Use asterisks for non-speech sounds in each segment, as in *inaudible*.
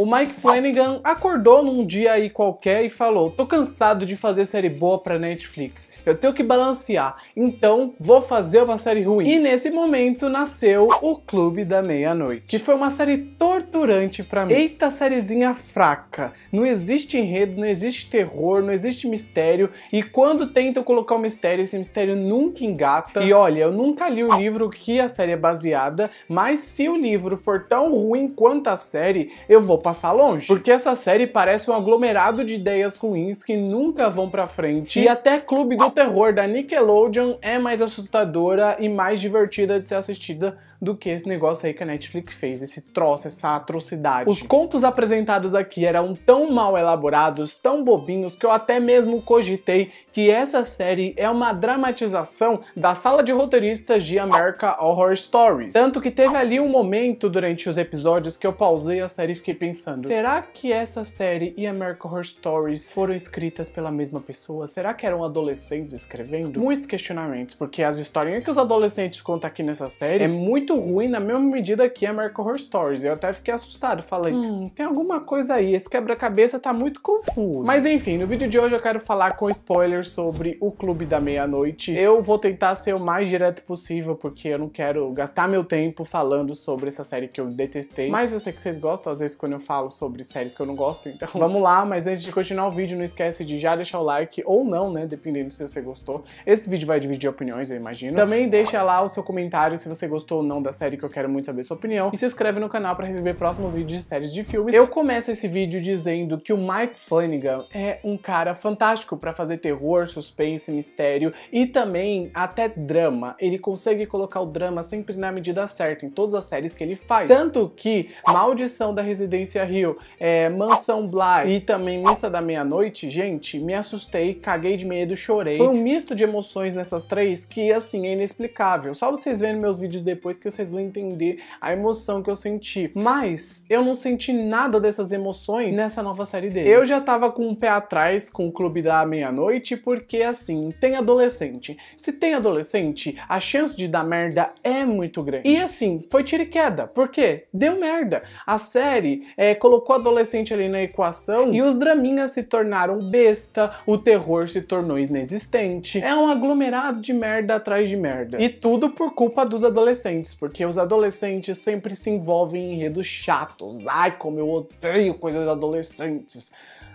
o Mike Flanagan acordou num dia aí qualquer e falou: "Tô cansado de fazer série boa para Netflix. Eu tenho que balancear. Então, vou fazer uma série ruim". E nesse momento nasceu O Clube da Meia-Noite, que foi uma série torturante para mim. Eita, sériezinha fraca. Não existe enredo, não existe terror, não existe mistério e quando tentam colocar um mistério, esse mistério nunca engata. E olha, eu nunca li o livro que a série é baseada, mas se o livro for tão ruim quanto a série, eu vou passar passar longe. Porque essa série parece um aglomerado de ideias ruins que nunca vão pra frente. E até Clube do Terror da Nickelodeon é mais assustadora e mais divertida de ser assistida do que esse negócio aí que a Netflix fez, esse troço, essa atrocidade. Os contos apresentados aqui eram tão mal elaborados, tão bobinhos, que eu até mesmo cogitei que essa série é uma dramatização da sala de roteiristas de America Horror Stories. Tanto que teve ali um momento durante os episódios que eu pausei a série e fiquei pensando pensando, será que essa série e American Horror Stories foram escritas pela mesma pessoa? Será que eram adolescentes escrevendo? Muitos questionamentos, porque as historinhas que os adolescentes contam aqui nessa série é muito ruim na mesma medida que American Horror Stories. Eu até fiquei assustado, falei, hum. hum, tem alguma coisa aí, esse quebra-cabeça tá muito confuso. Mas enfim, no vídeo de hoje eu quero falar com spoilers sobre o Clube da Meia-Noite. Eu vou tentar ser o mais direto possível, porque eu não quero gastar meu tempo falando sobre essa série que eu detestei. Mas eu sei que vocês gostam, às vezes quando eu falo sobre séries que eu não gosto, então vamos lá, mas antes de continuar o vídeo, não esquece de já deixar o like ou não, né, dependendo se você gostou. Esse vídeo vai dividir opiniões, eu imagino. Também deixa lá o seu comentário se você gostou ou não da série, que eu quero muito saber sua opinião. E se inscreve no canal para receber próximos vídeos de séries de filmes. Eu começo esse vídeo dizendo que o Mike Flanagan é um cara fantástico para fazer terror, suspense, mistério e também até drama. Ele consegue colocar o drama sempre na medida certa em todas as séries que ele faz. Tanto que Maldição da Residência Rio, é, Mansão Bly e também Missa da Meia-Noite, gente, me assustei, caguei de medo, chorei. Foi um misto de emoções nessas três que, assim, é inexplicável. Só vocês vendo meus vídeos depois que vocês vão entender a emoção que eu senti. Mas eu não senti nada dessas emoções nessa nova série dele. Eu já tava com o um pé atrás com o Clube da Meia-Noite, porque, assim, tem adolescente. Se tem adolescente, a chance de dar merda é muito grande. E, assim, foi tiro e queda, porque deu merda. A série é, colocou é, colocou adolescente ali na equação e os draminhas se tornaram besta, o terror se tornou inexistente. É um aglomerado de merda atrás de merda. E tudo por culpa dos adolescentes, porque os adolescentes sempre se envolvem em enredos chatos. Ai, como eu odeio coisas adolescentes.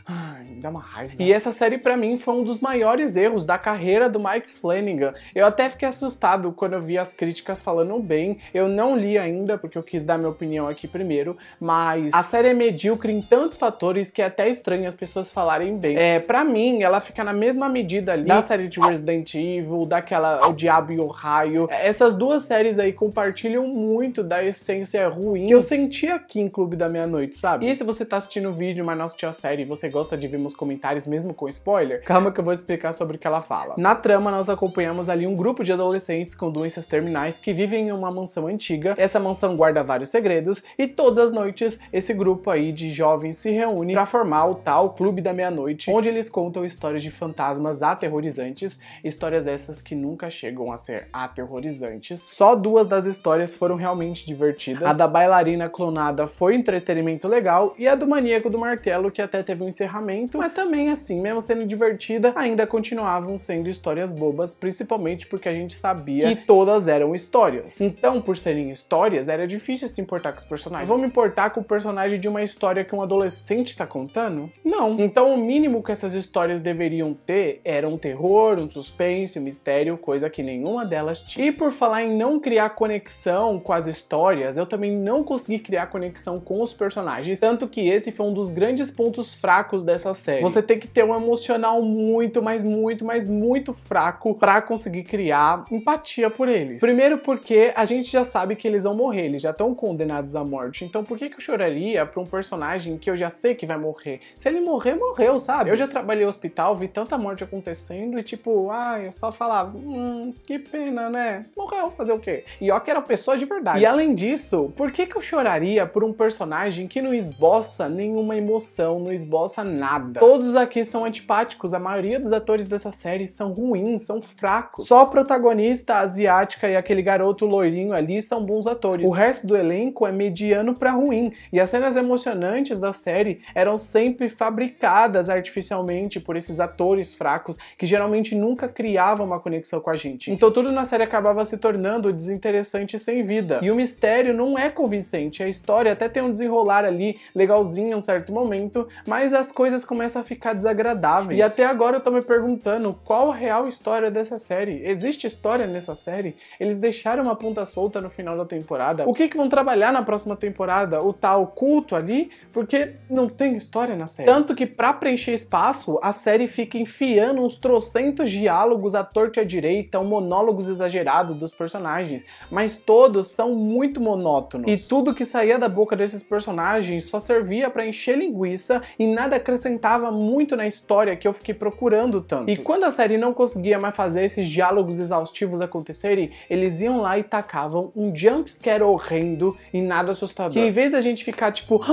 Ai, dá uma raiva. E né? essa série para mim foi um dos maiores erros da carreira do Mike Flanagan. Eu até fiquei assustado quando eu vi as críticas falando bem. Eu não li ainda porque eu quis dar minha opinião aqui primeiro, mas a série é medíocre em tantos fatores que é até estranho as pessoas falarem bem. É, para mim ela fica na mesma medida ali da série de Resident Evil, daquela O Diabo e o Raio. Essas duas séries aí compartilham muito da essência ruim que eu senti aqui em Clube da Meia-Noite, sabe? E se você tá assistindo o vídeo, mas não assistiu a série e você gosta de ver meus comentários mesmo com spoiler, calma que eu vou explicar sobre o que ela fala. Na trama, nós acompanhamos ali um grupo de adolescentes com doenças terminais que vivem em uma mansão antiga. Essa mansão guarda vários segredos e todas as noites esse grupo aí de jovens se reúne para formar o tal Clube da Meia-Noite, onde eles contam histórias de fantasmas aterrorizantes, histórias essas que nunca chegam a ser aterrorizantes. Só duas das histórias foram realmente divertidas. A da bailarina clonada foi entretenimento legal e a do maníaco do martelo que até teve um encerramento, mas também assim, mesmo sendo divertida, ainda continuavam sendo histórias bobas, principalmente porque a gente sabia que todas eram histórias. Então, por serem histórias, era difícil se importar com os personagens. vou me importar com o personagem de uma história que um adolescente tá contando? Não. Então, o mínimo que essas histórias deveriam ter era um terror, um suspense, um mistério, coisa que nenhuma delas tinha. E por falar em não criar conexão com as histórias, eu também não consegui criar conexão com os personagens, tanto que esse foi um dos grandes pontos fracos fracos dessa série. Você tem que ter um emocional muito, mas muito, mas muito fraco para conseguir criar empatia por eles. Primeiro porque a gente já sabe que eles vão morrer, eles já estão condenados à morte. Então por que, que eu choraria pra um personagem que eu já sei que vai morrer? Se ele morrer, morreu, sabe? Eu já trabalhei no hospital, vi tanta morte acontecendo e tipo, ah, eu só falava, hum, que pena, né? Morreu, fazer o quê? E ó que era pessoa de verdade. E além disso, por que que eu choraria por um personagem que não esboça nenhuma emoção, não esboça nada. Todos aqui são antipáticos, a maioria dos atores dessa série são ruins, são fracos. Só a protagonista a asiática e aquele garoto loirinho ali são bons atores. O resto do elenco é mediano para ruim, e as cenas emocionantes da série eram sempre fabricadas artificialmente por esses atores fracos que geralmente nunca criavam uma conexão com a gente. Então tudo na série acabava se tornando desinteressante e sem vida. E o mistério não é convincente, a história até tem um desenrolar ali legalzinho em um certo momento, mas as coisas começam a ficar desagradáveis. E até agora eu tô me perguntando qual a real história dessa série. Existe história nessa série? Eles deixaram uma ponta solta no final da temporada. O que que vão trabalhar na próxima temporada? O tal culto ali? Porque não tem história na série. Tanto que para preencher espaço, a série fica enfiando uns trocentos diálogos à torta e à direita, um monólogos exagerados dos personagens, mas todos são muito monótonos. E tudo que saía da boca desses personagens só servia para encher linguiça e nada nada acrescentava muito na história que eu fiquei procurando tanto. E quando a série não conseguia mais fazer esses diálogos exaustivos acontecerem, eles iam lá e tacavam um jumpscare horrendo e nada assustador. Que em vez da gente ficar tipo, *gasps*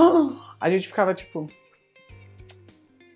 a gente ficava tipo.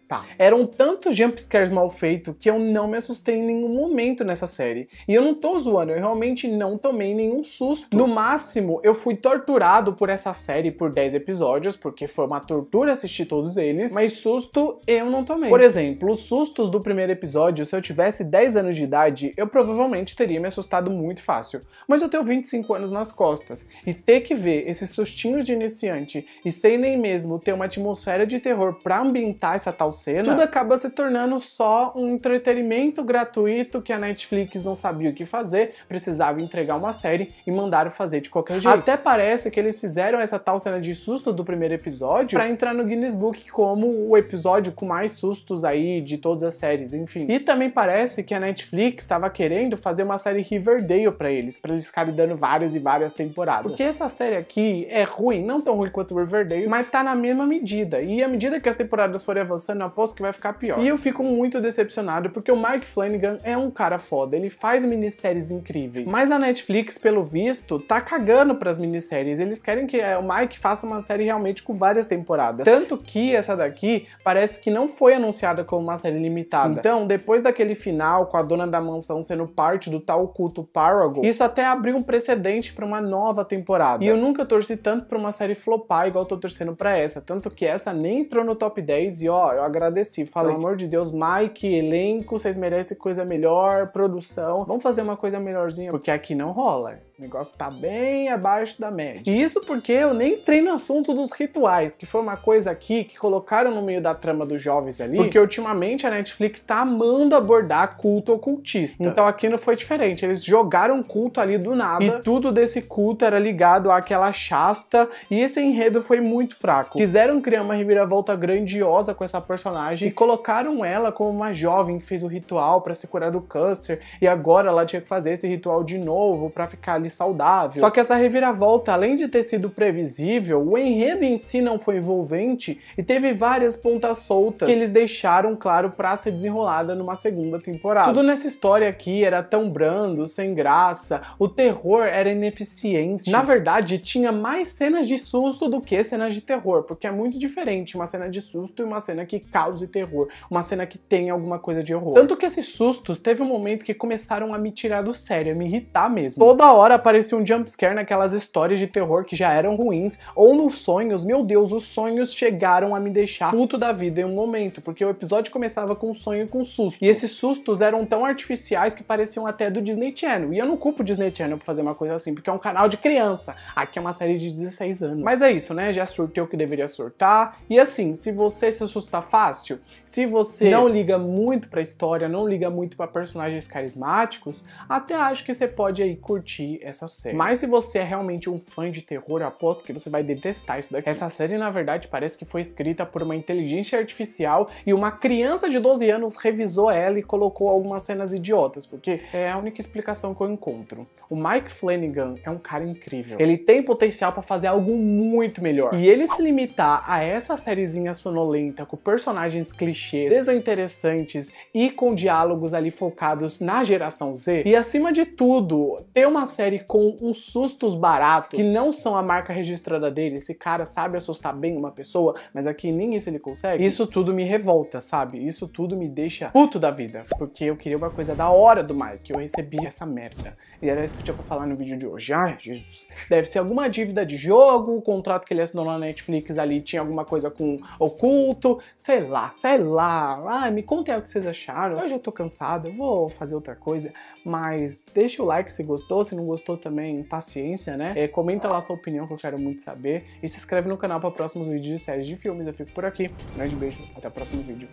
Tá. Eram tantos jumpscares mal feitos que eu não me assustei em nenhum momento nessa série. E eu não tô zoando, eu realmente não tomei nenhum susto. No máximo, eu fui torturado por essa série por 10 episódios, porque foi uma tortura assistir todos eles, mas susto eu não tomei. Por exemplo, os sustos do primeiro episódio, se eu tivesse 10 anos de idade, eu provavelmente teria me assustado muito fácil. Mas eu tenho 25 anos nas costas, e ter que ver esses sustinhos de iniciante e sem nem mesmo ter uma atmosfera de terror pra ambientar essa tal cena, né? tudo acaba se tornando só um entretenimento gratuito que a Netflix não sabia o que fazer, precisava entregar uma série e mandaram fazer de qualquer jeito. Até parece que eles fizeram essa tal cena de susto do primeiro episódio para entrar no Guinness Book como o episódio com mais sustos aí de todas as séries, enfim. E também parece que a Netflix estava querendo fazer uma série Riverdale para eles, para eles ficarem dando várias e várias temporadas. Porque essa série aqui é ruim, não tão ruim quanto Riverdale, mas tá na mesma medida. E à medida que as temporadas forem avançando, aposto que vai ficar pior. E eu fico muito decepcionado porque o Mike Flanagan é um cara foda, ele faz minisséries incríveis. Mas a Netflix, pelo visto, tá cagando pras minisséries. Eles querem que eh, o Mike faça uma série realmente com várias temporadas. Tanto que essa daqui parece que não foi anunciada como uma série limitada. Então, depois daquele final com a dona da mansão sendo parte do tal culto Paragon, isso até abriu um precedente para uma nova temporada. E eu nunca torci tanto pra uma série flopar igual eu tô torcendo pra essa. Tanto que essa nem entrou no top 10 e ó, eu agradeci. Falei, então- pelo amor de Deus, Mike, elenco, vocês merecem coisa melhor, produção. Vamos fazer uma coisa melhorzinha, porque aqui não rola. O negócio tá bem abaixo da média. E isso porque eu nem entrei no assunto dos rituais, que foi uma coisa aqui que colocaram no meio da trama dos jovens ali, porque ultimamente a Netflix tá amando abordar culto ocultista. Então. então aqui não foi diferente, eles jogaram culto ali do nada e tudo desse culto era ligado àquela chasta e esse enredo foi muito fraco. Quiseram criar uma reviravolta grandiosa com essa personagem e colocaram ela como uma jovem que fez o ritual para se curar do câncer e agora ela tinha que fazer esse ritual de novo para ficar ali carne saudável. Só que essa reviravolta, além de ter sido previsível, o enredo em si não foi envolvente e teve várias pontas soltas que eles deixaram claro para ser desenrolada numa segunda temporada. Tudo nessa história aqui era tão brando, sem graça, o terror era ineficiente. Na verdade, tinha mais cenas de susto do que cenas de terror, porque é muito diferente uma cena de susto e uma cena que cause terror, uma cena que tem alguma coisa de horror. Tanto que esses sustos teve um momento que começaram a me tirar do sério, a me irritar mesmo. Toda hora aparecia um jumpscare naquelas histórias de terror que já eram ruins, ou nos sonhos, meu Deus, os sonhos chegaram a me deixar puto da vida em um momento, porque o episódio começava com um sonho e com um susto. E esses sustos eram tão artificiais que pareciam até do Disney Channel. E eu não culpo o Disney Channel por fazer uma coisa assim, porque é um canal de criança. Aqui é uma série de 16 anos. Mas é isso, né? Já surtei o que deveria surtar. E assim, se você se assusta fácil, se você não liga muito pra história, não liga muito para personagens carismáticos, até acho que você pode aí curtir essa série. Mas se você é realmente um fã de terror, aposto que você vai detestar isso daqui. Essa série, na verdade, parece que foi escrita por uma inteligência artificial e uma criança de 12 anos revisou ela e colocou algumas cenas idiotas, porque é a única explicação que eu encontro. O Mike Flanagan é um cara incrível. Ele tem potencial para fazer algo muito melhor. E ele se limitar a essa sériezinha sonolenta com personagens clichês, desinteressantes e com diálogos ali focados na geração Z, e acima de tudo, ter uma série com uns sustos baratos, que não são a marca registrada dele. Esse cara sabe assustar bem uma pessoa, mas aqui é nem isso ele consegue. Isso tudo me revolta, sabe? Isso tudo me deixa puto da vida. Porque eu queria uma coisa da hora do Mike. Eu recebi essa merda. E era isso que eu tinha pra falar no vídeo de hoje. Ai, Jesus. Deve ser alguma dívida de jogo, o contrato que ele assinou na Netflix ali tinha alguma coisa com oculto, sei lá, sei lá. Ai, me contem aí o que vocês acharam. Hoje eu tô cansado, eu vou fazer outra coisa, mas deixa o like se gostou, se não gostou também, paciência, né? É, comenta lá a sua opinião que eu quero muito saber e se inscreve no canal para próximos vídeos de séries de filmes. Eu fico por aqui. Um grande beijo, até o próximo vídeo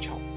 tchau.